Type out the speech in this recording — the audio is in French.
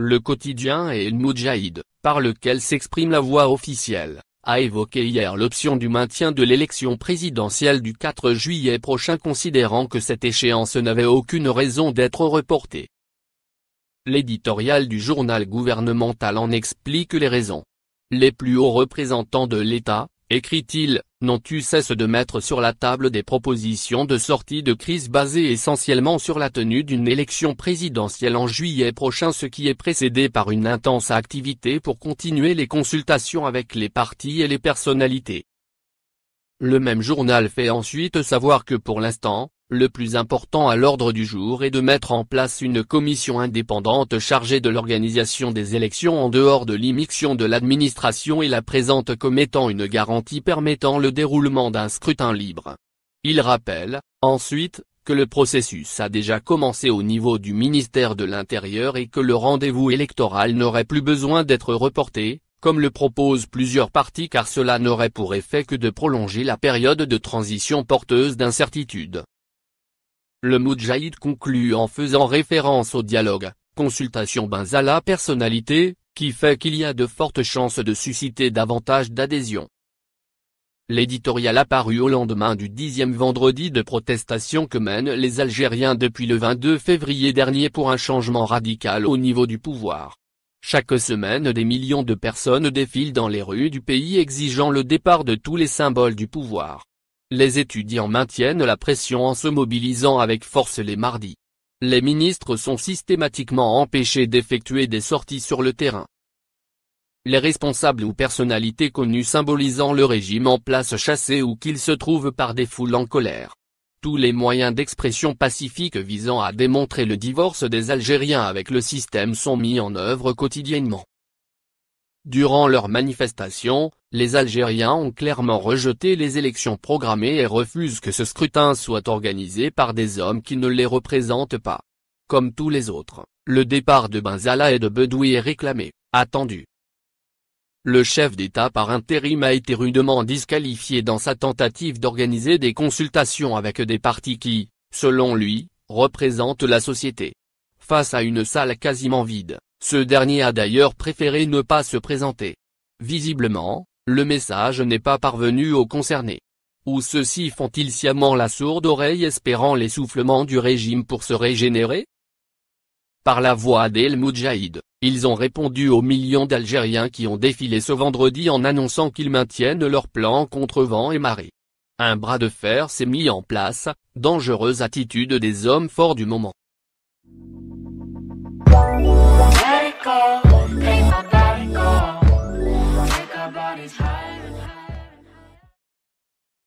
le quotidien et El Moudjahid, par lequel s'exprime la voix officielle, a évoqué hier l'option du maintien de l'élection présidentielle du 4 juillet prochain considérant que cette échéance n'avait aucune raison d'être reportée. L'éditorial du journal gouvernemental en explique les raisons. Les plus hauts représentants de l'État, écrit-il, non tu cesse de mettre sur la table des propositions de sortie de crise basées essentiellement sur la tenue d'une élection présidentielle en juillet prochain ce qui est précédé par une intense activité pour continuer les consultations avec les partis et les personnalités. Le même journal fait ensuite savoir que pour l'instant, le plus important à l'ordre du jour est de mettre en place une commission indépendante chargée de l'organisation des élections en dehors de l'immixion de l'administration et la présente comme étant une garantie permettant le déroulement d'un scrutin libre. Il rappelle, ensuite, que le processus a déjà commencé au niveau du ministère de l'Intérieur et que le rendez-vous électoral n'aurait plus besoin d'être reporté, comme le proposent plusieurs partis car cela n'aurait pour effet que de prolonger la période de transition porteuse d'incertitude. Le moudjahid conclut en faisant référence au dialogue, consultation Benzala personnalité, qui fait qu'il y a de fortes chances de susciter davantage d'adhésion. L'éditorial apparu au lendemain du dixième vendredi de protestation que mènent les Algériens depuis le 22 février dernier pour un changement radical au niveau du pouvoir. Chaque semaine des millions de personnes défilent dans les rues du pays exigeant le départ de tous les symboles du pouvoir. Les étudiants maintiennent la pression en se mobilisant avec force les mardis. Les ministres sont systématiquement empêchés d'effectuer des sorties sur le terrain. Les responsables ou personnalités connues symbolisant le régime en place chassés ou qu'ils se trouvent par des foules en colère. Tous les moyens d'expression pacifique visant à démontrer le divorce des Algériens avec le système sont mis en œuvre quotidiennement. Durant leurs manifestations, les Algériens ont clairement rejeté les élections programmées et refusent que ce scrutin soit organisé par des hommes qui ne les représentent pas. Comme tous les autres, le départ de Benzala et de Bedoui est réclamé, attendu. Le chef d'État par intérim a été rudement disqualifié dans sa tentative d'organiser des consultations avec des partis qui, selon lui, représentent la société face à une salle quasiment vide, ce dernier a d'ailleurs préféré ne pas se présenter. Visiblement, le message n'est pas parvenu aux concernés. Ou ceux-ci font-ils sciemment la sourde oreille espérant l'essoufflement du régime pour se régénérer Par la voix d'El Moudjahid, ils ont répondu aux millions d'Algériens qui ont défilé ce vendredi en annonçant qu'ils maintiennent leur plan contre vent et marée. Un bras de fer s'est mis en place, dangereuse attitude des hommes forts du moment. call.